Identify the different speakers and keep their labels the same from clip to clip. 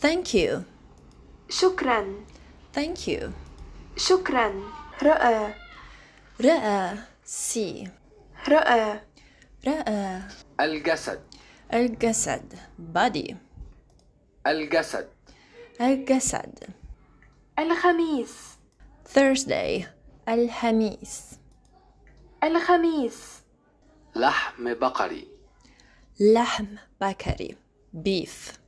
Speaker 1: Thank you. شكرا. Thank you. شكرا. رأى. رأى. سي. رأى. رأى. الجسد. الجسد. Body. الجسد. الجسد. الخميس. Thursday. الخميس. الخميس. لحم بقري. لحم بقري. Beef.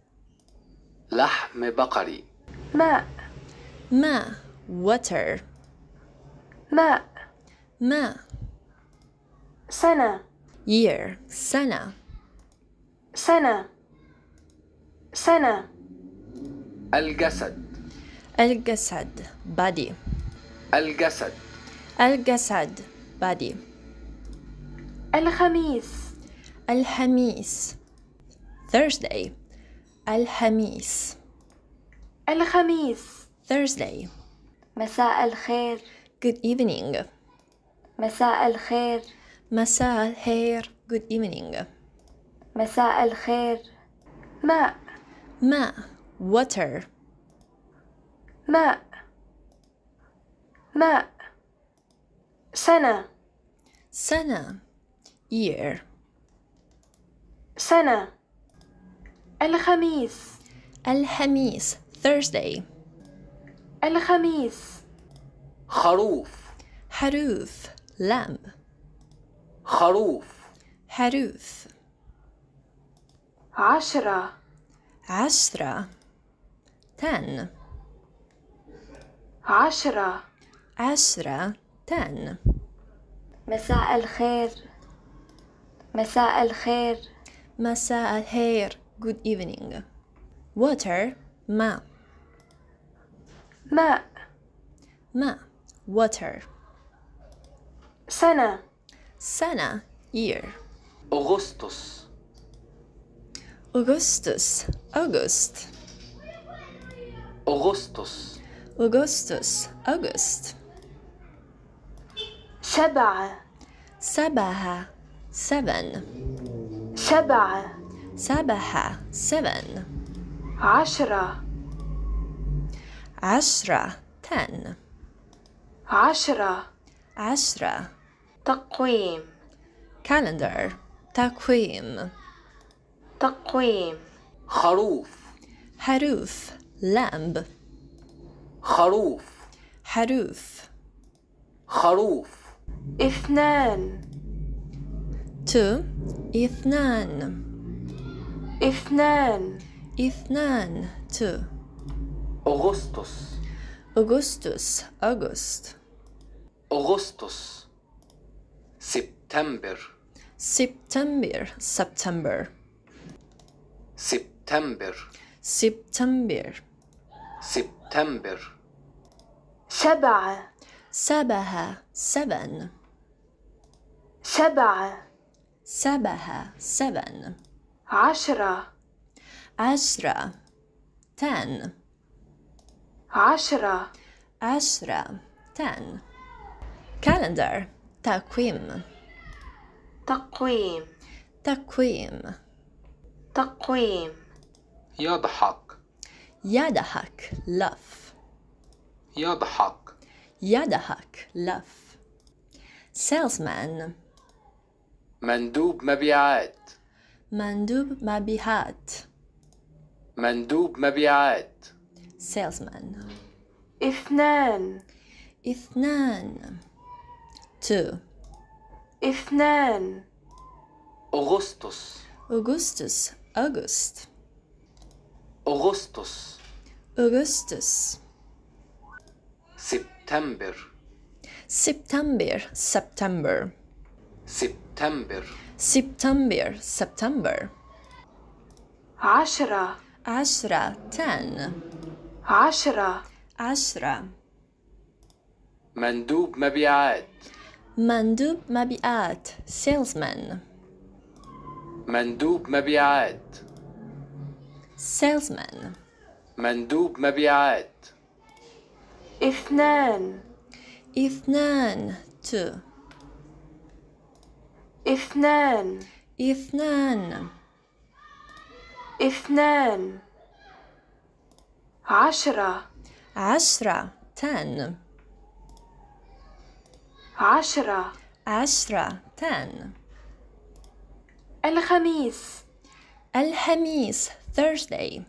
Speaker 1: لحم بقري ماء ماء water ماء ماء سنة year سنة سنة سنة الجسد الجسد body الجسد الجسد body الخميس الخميس Thursday الخميس الخميس Thursday مساء الخير Good evening مساء الخير مساء الخير Good evening مساء الخير ماء ماء water ماء ماء سنة سنة year سنة الخميس الخميس Thursday الخميس خروف حروف lamb خروف حروف عشرة عشرة تن عشرة عشرة تن مساء الخير مساء الخير مساء الخير good evening. Water, ma. Ma. Ma, water. Sana. Sana, year. Augustus. Augustus, August. Augustus. Augustus, August. سبعة. سبعة, seven. Saba. سبحة seven عشرة عشرة ten عشرة عشرة تقويم calendar تقويم تقويم خروف حروف lamb خروف حروف خروف اثنان تو اثنان اثنان اثنان تو أغسطس أغسطس أغسط أغسطس سبتمبر سبتمبر سبتمبر سبتمبر سبتمبر سبتمبر سبعة سبعة سبن سبعة سبعة سبن عشرة عشرة ten عشرة عشرة ten calendar تقويم تقويم تقويم تقويم يضحك يضحك لف يضحك يضحك laugh salesman مندوب مبيعات مندوب مبيعات مندوب مبيعات salesman اثنان اثنان two اثنان أغسطس أغسطس أغسط أغسطس أغسطس سبتمبر سبتمبر سبتمبر سبتمبر September, September. Ashra. Ashra, ten. Ashra. Ashra. Mandub Mabiat. Mandub Mabiat, salesman. Mandub Mabiat. Salesman. Mandub Mabiat. Ifnan. Ifnan, two. اثنان اثنان اثنان عشرة عشرة تن عشرة عشرة تن الخميس الخميس Thursday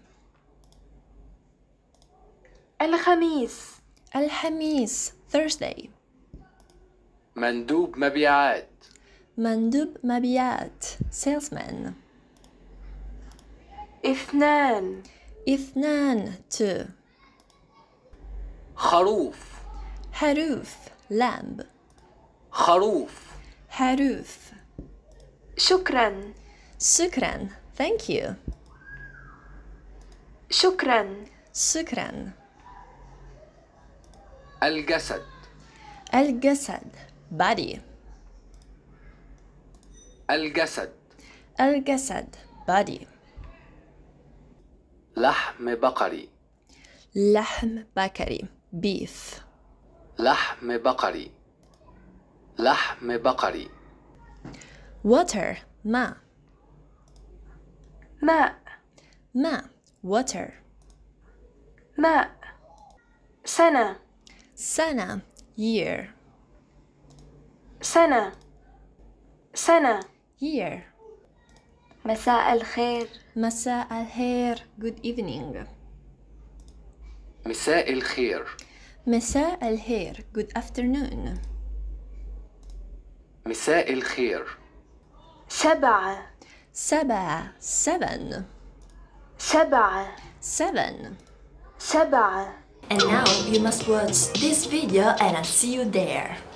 Speaker 1: الخميس الخميس Thursday مندوب مبيعات مندوب مبيعات salesman اثنان اثنان تو خروف حروف لامب خروف حروف شكرا شكرا thank you شكرا شكرا الجسد الجسد body الجسد الجسد body لحم بقري لحم بقري beef لحم بقري لحم بقري water ماء ماء ماء water ماء سنة سنة year سنة سنة here. مساء الخير مساء الخير good evening مساء الخير مساء الخير good afternoon مساء الخير سبعة سبعة seven سبعة seven سبعة And now you must watch this video and I'll see you there.